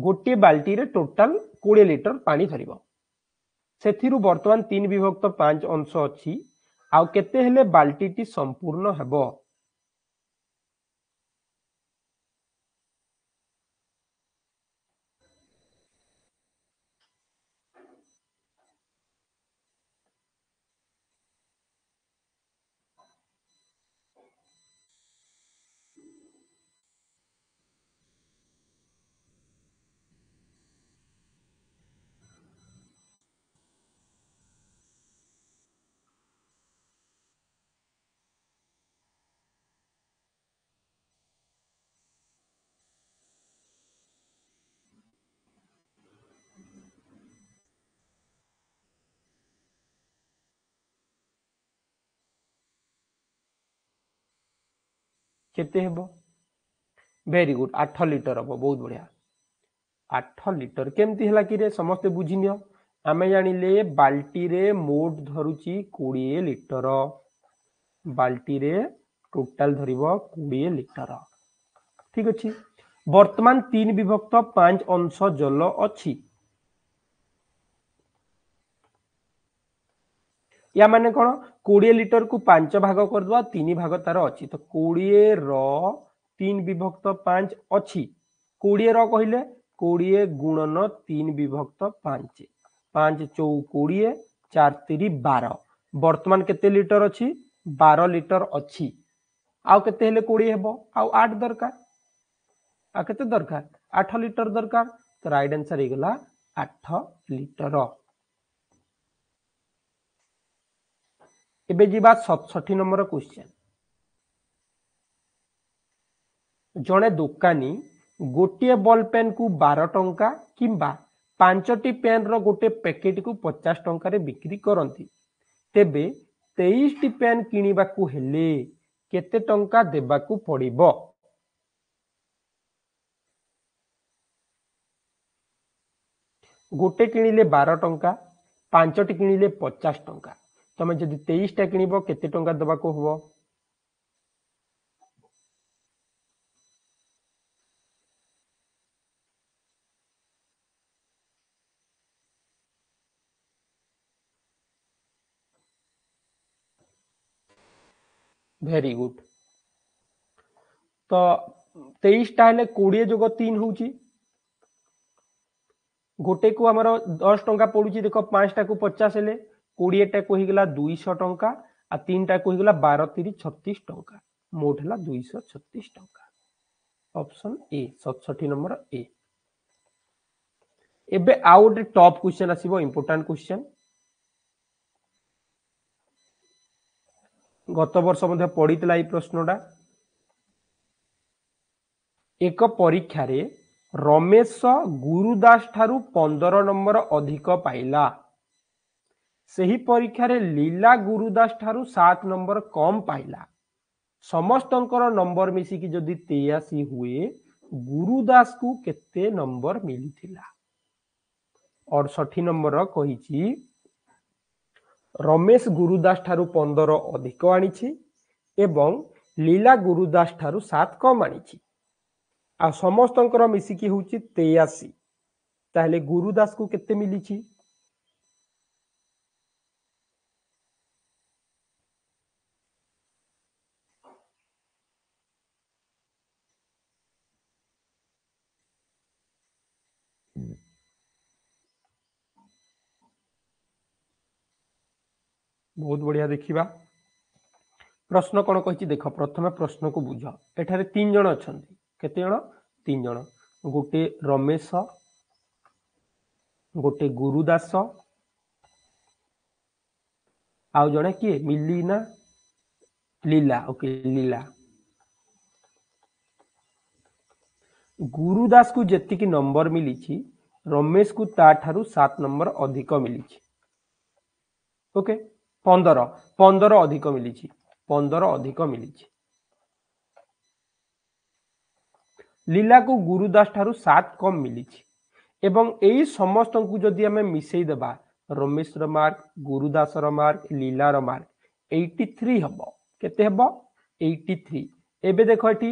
ଗୋଟିଏ ବାଲ୍ଟିରେ ଟୋଟାଲ କୋଡ଼ିଏ ଲିଟର ପାଣି ଧରିବ ସେଥିରୁ ବର୍ତ୍ତମାନ ତିନି ବିଭକ୍ତ ପାଞ୍ଚ ଅଂଶ ଅଛି ଆଉ କେତେ ହେଲେ ବାଲ୍ଟିଟି ସମ୍ପୂର୍ଣ୍ଣ ହେବ କେତେ ହେବ ଭେରି ଗୁଡ୍ ଆଠ ଲିଟର ହେବ ବହୁତ ବଢ଼ିଆ ଆଠ ଲିଟର କେମିତି ହେଲା କିରେ ସମସ୍ତେ ବୁଝିନିଅ ଆମେ ଜାଣିଲେ ବାଲ୍ଟିରେ ମୋଟ ଧରୁଛି କୋଡ଼ିଏ ଲିଟର ବାଲ୍ଟିରେ ଟୋଟାଲ ଧରିବ କୋଡ଼ିଏ ଲିଟର ଠିକ ଅଛି ବର୍ତ୍ତମାନ ତିନି ବିଭକ୍ତ ପାଞ୍ଚ ଅଂଶ ଜଲ ଅଛି ୟା ମାନେ କ'ଣ କୋଡ଼ିଏ ଲିଟରକୁ ପାଞ୍ଚ ଭାଗ କରିଦେବା ତିନି ଭାଗ ତାର ଅଛି ତ କୋଡ଼ିଏର ତିନି ବିଭକ୍ତ ପାଞ୍ଚ ଅଛି କୋଡ଼ିଏର କହିଲେ କୋଡ଼ିଏ ଗୁଣନ ତିନି ବିଭକ୍ତ ପାଞ୍ଚ ପାଞ୍ଚ ଚଉ କୋଡ଼ିଏ ଚାରି ତିରି ବାର ବର୍ତ୍ତମାନ କେତେ ଲିଟର ଅଛି ବାର ଲିଟର ଅଛି ଆଉ କେତେ ହେଲେ କୋଡ଼ିଏ ହେବ ଆଉ ଆଠ ଦରକାର ଆଉ କେତେ ଦରକାର ଆଠ ଲିଟର ଦରକାର ତ ରାଇଟ୍ ଆନ୍ସର ହେଇଗଲା ଆଠ ଲିଟର ଏବେ ଯିବା ସତଷଠି ନମ୍ବର କ୍ୱେଶ୍ଚେନ୍ ଜଣେ ଦୋକାନୀ ଗୋଟିଏ ବଲ୍ ପେନ୍କୁ ବାର ଟଙ୍କା କିମ୍ବା ପାଞ୍ଚଟି ପେନ୍ର ଗୋଟିଏ ପ୍ୟାକେଟ୍କୁ ପଚାଶ ଟଙ୍କାରେ ବିକ୍ରି କରନ୍ତି ତେବେ ତେଇଶଟି ପେନ୍ କିଣିବାକୁ ହେଲେ କେତେ ଟଙ୍କା ଦେବାକୁ ପଡ଼ିବ ଗୋଟେ କିଣିଲେ ବାର ଟଙ୍କା ପାଞ୍ଚଟି କିଣିଲେ ପଚାଶ ଟଙ୍କା तुम्हें जब तेईस कितने हम भेरी गुड तो तेईस कोड़े जुग तीन हूँ गोटे को आम दस टाँग पड़ू देख पांचटा को पचास କୋଡ଼ିଏଟାକୁ ହେଇଗଲା ଦୁଇଶହ ଟଙ୍କା ଆଉ ତିନିଟାକୁ ହେଇଗଲା ବାର ତିରିଶ ଛତିଶ ଟଙ୍କା ମୋଟ ହେଲା ଦୁଇଶହ ଛତିଶ ଟଙ୍କା ଅପସନ୍ ଏ ସତଷଠି ନମ୍ବର ଏ ଏବେ ଆଉ ଗୋଟେ ଟପ୍ କ୍ୱେଶ୍ଚନ୍ ଆସିବ ଇମ୍ପୋର୍ଟାଣ୍ଟ କ୍ୱେଶ୍ଚନ୍ ଗତ ବର୍ଷ ମଧ୍ୟ ପଡ଼ିଥିଲା ଏଇ ପ୍ରଶ୍ନଟା ଏକ ପରୀକ୍ଷାରେ ରମେଶ ଗୁରୁଦାସ ଠାରୁ ପନ୍ଦର ନମ୍ବର ଅଧିକ ପାଇଲା ସେହି ପରୀକ୍ଷାରେ ଲୀଲା ଗୁରୁଦାସ ଠାରୁ ସାତ ନମ୍ବର କମ୍ ପାଇଲା ସମସ୍ତଙ୍କର ନମ୍ବର ମିଶିକି ଯଦି ତେୟାଅଶୀ ହୁଏ ଗୁରୁଦାସକୁ କେତେ ନମ୍ବର ମିଳିଥିଲା ଅଡ଼ଷଠି ନମ୍ବର କହିଛି ରମେଶ ଗୁରୁଦାସ ଠାରୁ ପନ୍ଦର ଅଧିକ ଆଣିଛି ଏବଂ ଲୀଲା ଗୁରୁଦାସ ଠାରୁ ସାତ କମ୍ ଆଣିଛି ଆଉ ସମସ୍ତଙ୍କର ମିଶିକି ହେଉଛି ତେୟାଅଶୀ ତାହେଲେ ଗୁରୁଦାସକୁ କେତେ ମିଳିଛି बहुत बढ़िया देखा प्रश्न कौन कही देख प्रथम प्रश्न को बुझ एठार तीन जन अच्छा केत गोटे रमेश गोटे गुरुदास आ जड़े किए मिलीना लीला ओके लीला गुरुदास को जी नंबर मिली रमेश को ताठ सात नंबर अधिक मिली ओके okay. ପନ୍ଦର ପନ୍ଦର ଅଧିକ ମିଳିଛି ପନ୍ଦର ଅଧିକ ମିଳିଛି ଲୀଲାକୁ ଗୁରୁଦାସ ଠାରୁ ସାତ କମ୍ ମିଳିଛି ଏବଂ ଏଇ ସମସ୍ତଙ୍କୁ ଯଦି ଆମେ ମିଶେଇ ଦେବା ରମେଶର ମାର୍କ ଗୁରୁଦାସର ମାର୍କ ଲୀଲାର ମାର୍କ ଏଇଟି ଥ୍ରୀ ହେବ କେତେ ହେବ ଏଇଟି ଥ୍ରୀ ଏବେ ଦେଖ ଏଠି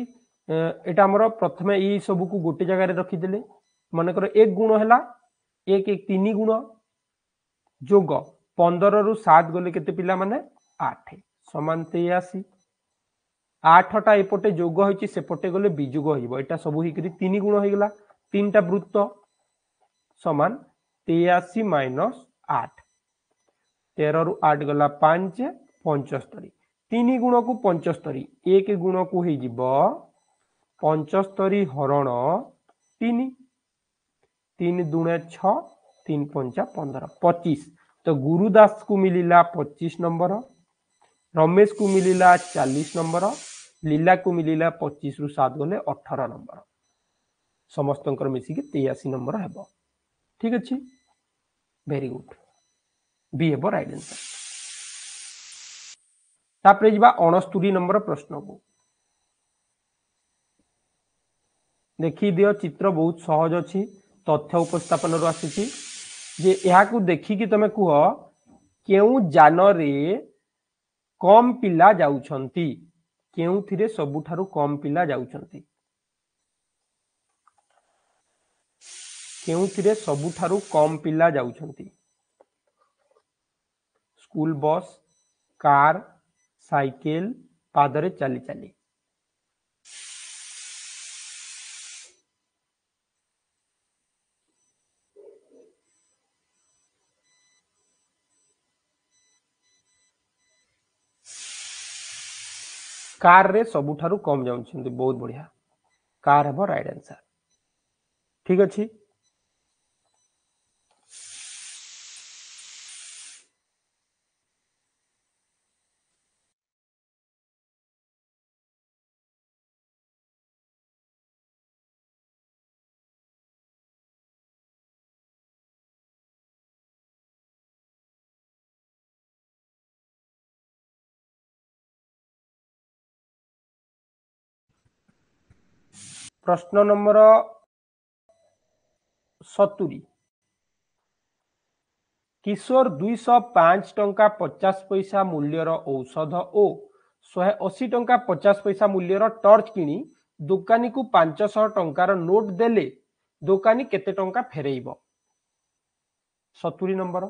ଏଇଟା ଆମର ପ୍ରଥମେ ଏଇ ସବୁକୁ ଗୋଟେ ଜାଗାରେ ରଖିଦେଲେ ମନେକର ଏକ ଗୁଣ ହେଲା ଏକ ଏକ ତିନି ଗୁଣ ଯୋଗ ପନ୍ଦରରୁ ସାତ ଗଲେ କେତେ ପିଲାମାନେ ଆଠ ସମାନ ତେୟାଅଶୀ ଆଠଟା ଏପଟେ ଯୋଗ ହେଇଛି ସେପଟେ ଗଲେ ବିଯୋଗ ହେଇଯିବ ଏଇଟା ସବୁ ହେଇକରି ତିନି ଗୁଣ ହେଇଗଲା ତିନିଟା ବୃତ୍ତ ସମାନ ତେୟାଅଶୀ ମାଇନସ୍ ଆଠ ତେରରୁ ଆଠ ଗଲା ପାଞ୍ଚ ପଞ୍ଚସ୍ତରୀ ତିନି ଗୁଣକୁ ପଞ୍ଚସ୍ତରୀ ଏକ ଗୁଣକୁ ହେଇଯିବ ପଞ୍ଚସ୍ତରୀ ହରଣ ତିନି ତିନି ଦୁଣେ ଛଅ ତିନି ପଞ୍ଚା ପନ୍ଦର ପଚିଶ ତ ଗୁରୁଦାସକୁ ମିଳିଲା ପଚିଶ ନମ୍ବର ରମେଶକୁ ମିଳିଲା ଚାଳିଶ ନମ୍ବର ଲିଲାକୁ ମିଳିଲା ପଚିଶରୁ ସାତ ଗଲେ ଅଠର ନମ୍ବର ସମସ୍ତଙ୍କର ମିଶିକି ତେୟାଅଶୀ ନମ୍ବର ହେବ ଠିକ ଅଛି ଭେରି ଗୁଡ୍ ବି ହେବ ରାଇଟ୍ ଆନ୍ସର ତାପରେ ଯିବା ଅଣସ୍ତୁରୀ ନମ୍ବର ପ୍ରଶ୍ନକୁ ଦେଖିଦିଅ ଚିତ୍ର ବହୁତ ସହଜ ଅଛି ତଥ୍ୟ ଉପସ୍ଥାପନରୁ ଆସିଛି देखिकी याकु कह के कम पिला जाउछंती केउ कम पिला जाउछंती केउथिरे कम पिला जाउछंती स्कूल बस कार साइकिल पादरे चली चली कार रे ସବୁଠାରୁ କମ୍ ଯାଉଛନ୍ତି ବହୁତ ବଢିଆ କାର ହେବ ରାଇଟ୍ ଆନ୍ସର ଠିକ ଅଛି प्रश्न नम्बर सतुरी किशोर दुईश पाँच टा पचास पैसा मूल्यर औषध ओ शहे अशी टा पचास पैसा मूल्यर टर्च कि दोकाीको पाँचश टा नोट दल दोकाी केत टा फेब सतुरी नम्बर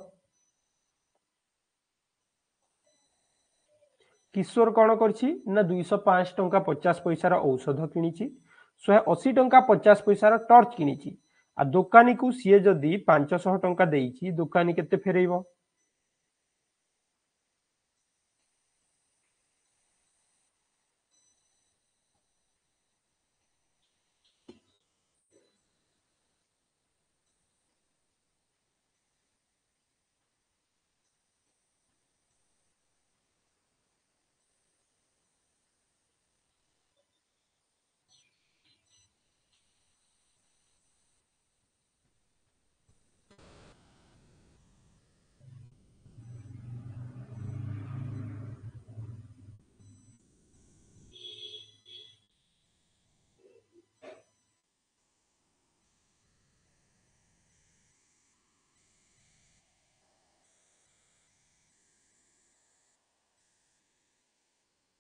किशोर कि दुईश पाँच टा पचास पैसार औषध कि शहे अशी टाइम पचास पैसार टर्च कि दोकानी को सीए जदि पांचश टाइम दोकानी के फेरब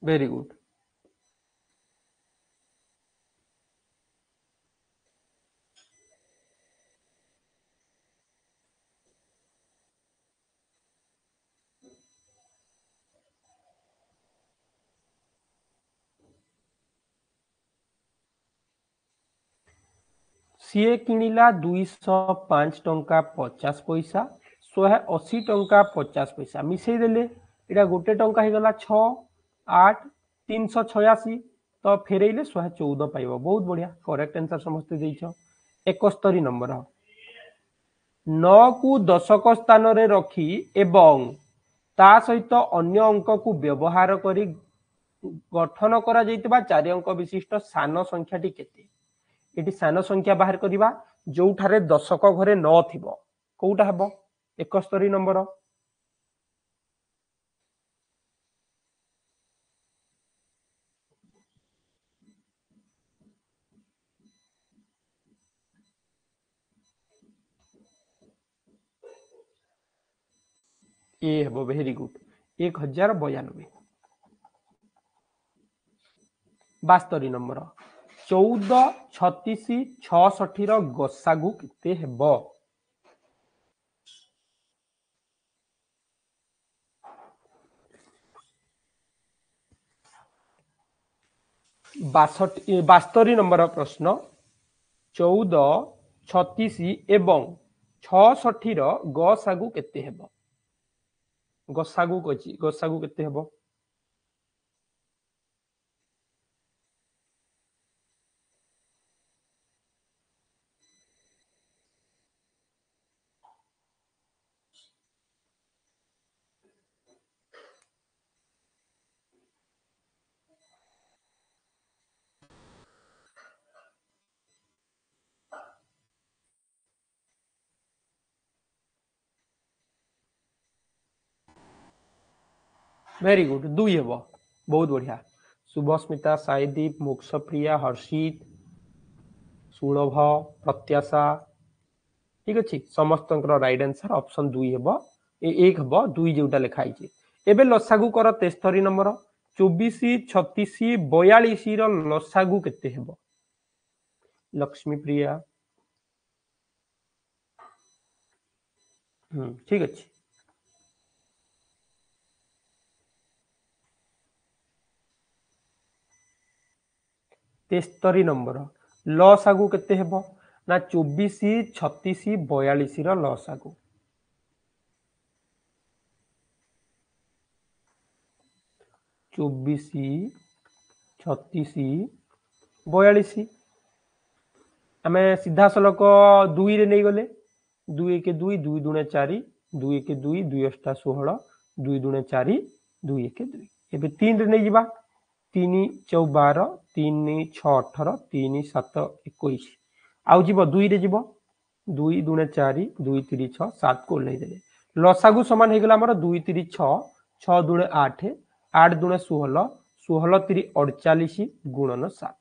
very good सीए किणला दुईश पांच टाँचा पचास पैसा शहे अशी टाँचा पचास पैसा मिसईदे ये गोटे टाइगला ଆଠ ତିନିଶହ ଛୟାଅଶୀ ତ ଫେରେଇଲେ ଶହେ ଚଉଦ ପାଇବ ବହୁତ ବଢିଆ କରେକ୍ଟ ଆନ୍ସର ସମସ୍ତେ ଦେଇଛ ଏକସ୍ତରି ନମ୍ବର ନଅକୁ ଦଶକ ସ୍ଥାନରେ ରଖି ଏବଂ ତା ସହିତ ଅନ୍ୟ ଅଙ୍କକୁ ବ୍ୟବହାର କରି ଗଠନ କରାଯାଇଥିବା ଚାରି ଅଙ୍କ ବିଶିଷ୍ଟ ସାନ ସଂଖ୍ୟାଟି କେତେ ଏଠି ସାନ ସଂଖ୍ୟା ବାହାର କରିବା ଯୋଉଠାରେ ଦଶକ ଘରେ ନ ଥିବ କୋଉଟା ହେବ ଏକସ୍ତରି ନମ୍ବର ଏ ହେବ ଭେରି ଗୁଡ୍ ଏକ ହଜାର ବୟାନବେ ବାସ୍ତରୀ ନମ୍ବର ଚଉଦ ଛତିଶ ଛଅଷଠିର ଗୋସାଗୁ କେତେ ହେବ ବାଷଠି ବାସ୍ତରୀ ନମ୍ବର ପ୍ରଶ୍ନ ଚଉଦ ଛତିଶ ଏବଂ ଛଅଷଠିର ଗସାଗୁ କେତେ ହେବ गसागु कह गसागु के वेरी गुड दुई हेब बहुत बढ़िया शुभस्मिता साईदीप मोक्षप्रिया हर्षित सुलभ प्रत्याशा ठीक अच्छे समस्त रईट आंसर अपसन दुई हेब एक हम दुई जोटा लिखाई एवं लसागु कर तेस्तरी नंबर चौबीस छतीश बयालीस रसागु के लक्ष्मी प्रिया हम्म, ठीक अच्छे तेस्तरी नंबर लस आगु के चौबीस छतीस बयालीस रस आगु चौबीस छतीस बयालीस आम सीधा सलक दुई रे नहीं गले दुई एक दुई दुई दुणे चार दुई एक दुई दुई अष्टा षोह दुई दुणे चार दुई एक दुई एन नहीं जा ତିନି ଚଉ ବାର ତିନି ଛଅ ଅଠର ତିନି ସାତ ଏକୋଇଶ ଆଉ ଯିବ ଦୁଇରେ ଯିବ ଦୁଇ ଦୁଣେ ଚାରି ଦୁଇ ତିରି ଛଅ ସାତକୁ ଦେବେ ଲସାଗୁ ସମାନ ହେଇଗଲା ଆମର ଦୁଇ ତିରି ଛଅ ଛଅ ଦୁଣେ ଆଠ ଆଠ ଦୁଣେ ଷୋହଳ ଷୋହଳ ତିରି ଅଡ଼ଚାଳିଶ ଗୁଣନ ସାତ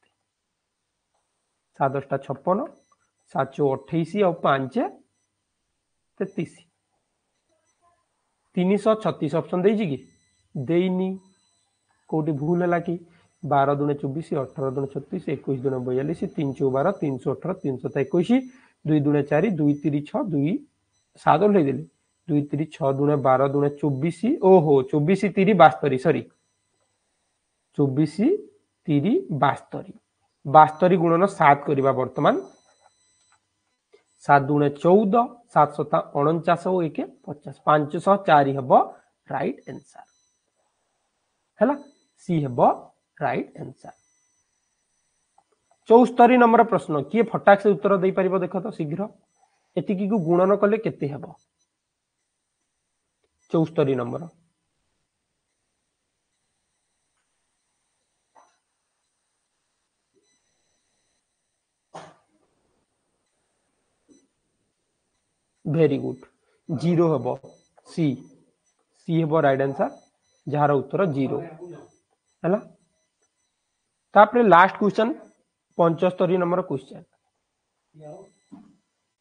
ସାତ ଦଶଟା ଛପନ ସାତ ଚଉ ଅଠେଇଶ ଆଉ ପାଞ୍ଚ ତେତିଶ ତିନିଶହ ଛତିଶ ଅପସନ୍ ଦେଇଛି କି ଦେଇନି କୋଉଠି ଭୁଲ ହେଲା କି ବାର ଦୁଣେ ଚବିଶ ଅଠର ଦୁଣେ ଛତିଶ ଏକୋଇଶ ଦୁଣେ ବୟାଳିଶ ତିନି ଚଉ ବାର ତିନିଶହ ଅଠର ତିନିଶହ ଏକୋଇଶ ଦୁଇ ଦୁଣେ ଚାରି ଦୁଇ ତିରି ଛଅ ଦୁଇ ସାତ ଓହ୍ଲେଇଦେଲି ଦୁଇ ତିରି ଛଅ ଦୁଣେ ବାର ଦୁଣେ ଚବିଶ ଓହୋ ଚବିଶ ତିରି ବାସ୍ତରୀ ସରି ଚବିଶ ତିରି ବାସ୍ତରୀ ବାସ୍ତରୀ ଗୁଣନ ସାତ କରିବା ବର୍ତ୍ତମାନ ସାତ ଦୁଣେ ଚଉଦ ସାତ ଶତା ଅଣଚାଶ ଓ ଏକ ପଚାଶ ପାଞ୍ଚଶହ ଚାରି ହେବ ରାଇଟ୍ ଆନ୍ସର ହେଲା सी हे रईट एनसर चौस्तरी नंबर प्रश्न किए फटाक से उत्तर दे पार देख तो शीघ्र एति को गुणन कले के हम चौस्तरी नंबर भेरी गुड जीरो हम सी सी हम रईट आंसर जार उत्तर जीरो ହେଲା ତାପରେ ଲାଷ୍ଟ କ୍ୱେଶ୍ଚନ୍ ପଞ୍ଚସ୍ତରୀ ନମ୍ବର କ୍ୱେଶ୍ଚନ୍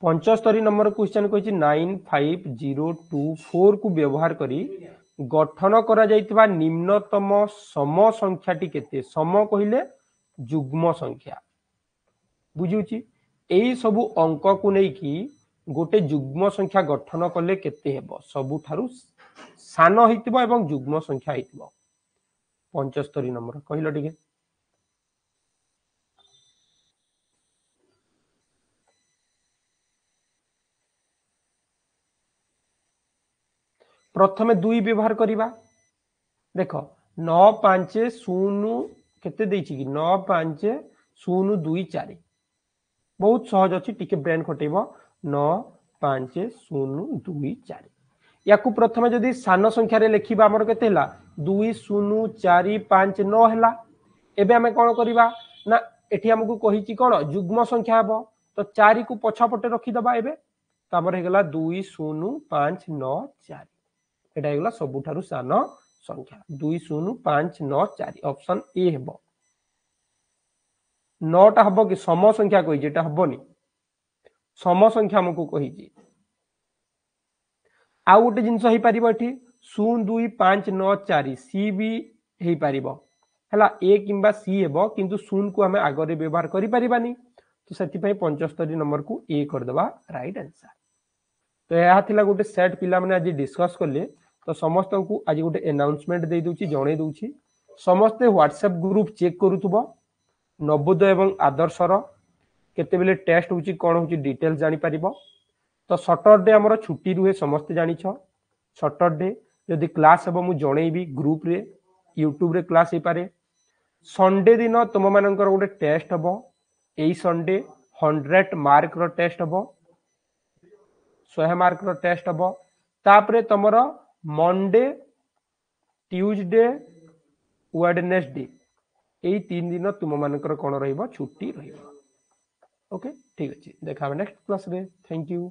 ପଞ୍ଚସ୍ତରୀ ନମ୍ବର କ୍ୱେଶ୍ଚନ୍ କହିଛି ନାଇନ୍ ଫାଇଭ ଜିରୋ ଟୁ ଫୋର୍କୁ ବ୍ୟବହାର କରି ଗଠନ କରାଯାଇଥିବା ନିମ୍ନତମ ସମ ସଂଖ୍ୟାଟି କେତେ ସମ କହିଲେ ଯୁଗ୍ମ ସଂଖ୍ୟା ବୁଝୁଛି ଏଇ ସବୁ ଅଙ୍କକୁ ନେଇକି ଗୋଟେ ଯୁଗ୍ମ ସଂଖ୍ୟା ଗଠନ କଲେ କେତେ ହେବ ସବୁଠାରୁ ସାନ ହେଇଥିବ ଏବଂ ଯୁଗ୍ମ ସଂଖ୍ୟା ହେଇଥିବ पंचस्तरी नंबर कहल प्रथम दुई व्यवहार करवा देख न पांच शून के न चार बहुत सहज अच्छी टी ब्रेन खटे न पांच शून दुई चार या प्रथम जदि सान संख्यार लिखा ଦୁଇ ଶୂନ ଚାରି ପାଞ୍ଚ ନଅ ହେଲା ଏବେ ଆମେ କ'ଣ କରିବା ନା ଏଠି ଆମକୁ କହିଛି କ'ଣ ଯୁଗ୍ମ ସଂଖ୍ୟା ହେବ ତ ଚାରିକୁ ପଛପଟେ ରଖିଦେବା ଏବେ ତାପରେ ହେଇଗଲା ଦୁଇ ଶୂନ ପାଞ୍ଚ ନଅ ଚାରି ଏଇଟା ହେଇଗଲା ସବୁଠାରୁ ସାନ ସଂଖ୍ୟା ଦୁଇ ଶୂନ ପାଞ୍ଚ ନଅ ଚାରି ଅପସନ୍ ଏ ହେବ ନଅଟା ହବ କି ସମ ସଂଖ୍ୟା କହିଛି ଏଟା ହବନି ସମ ସଂଖ୍ୟା ଆମକୁ କହିଛି ଆଉ ଗୋଟେ ଜିନିଷ ହେଇପାରିବ ଏଠି ଶୂନ ଦୁଇ ପାଞ୍ଚ ନଅ ଚାରି ସି ବି ହେଇପାରିବ ହେଲା ଏ କିମ୍ବା ସି ହେବ କିନ୍ତୁ ଶୂନକୁ ଆମେ ଆଗରେ ବ୍ୟବହାର କରିପାରିବାନି ତ ସେଥିପାଇଁ ପଞ୍ଚସ୍ତରୀ ନମ୍ବରକୁ ଏ କରିଦେବା ରାଇଟ୍ ଆନ୍ସର ତ ଏହା ଥିଲା ଗୋଟେ ସେଟ୍ ପିଲାମାନେ ଆଜି ଡିସ୍କସ୍ କଲେ ତ ସମସ୍ତଙ୍କୁ ଆଜି ଗୋଟେ ଆନାଉନ୍ସମେଣ୍ଟ ଦେଇଦେଉଛି ଜଣେଇ ଦେଉଛି ସମସ୍ତେ ହ୍ୱାଟ୍ସଆପ୍ ଗ୍ରୁପ୍ ଚେକ୍ କରୁଥିବ ନବୋଦୟ ଏବଂ ଆଦର୍ଶର କେତେବେଳେ ଟେଷ୍ଟ ହେଉଛି କ'ଣ ହେଉଛି ଡିଟେଲ୍ସ ଜାଣିପାରିବ ତ ସଟରଡେ ଆମର ଛୁଟି ରୁହେ ସମସ୍ତେ ଜାଣିଛ ସଟରଡେ जदि क्लास हम मुझे ग्रुप रे यूट्यूब रे क्लास हो पारे संडे दिन तुम मान गोटे टेस्ट हम यही संडे हंड्रेड मार्क रेस्ट हम शहे मार्क रेस्ट हम तापर तुम मंडे ट्यूजडे वेडनेसडे यही तीन दिन तुम मान कौन रुटी रोके ठीक अच्छे देखा नेक्स्ट क्लास थैंक यू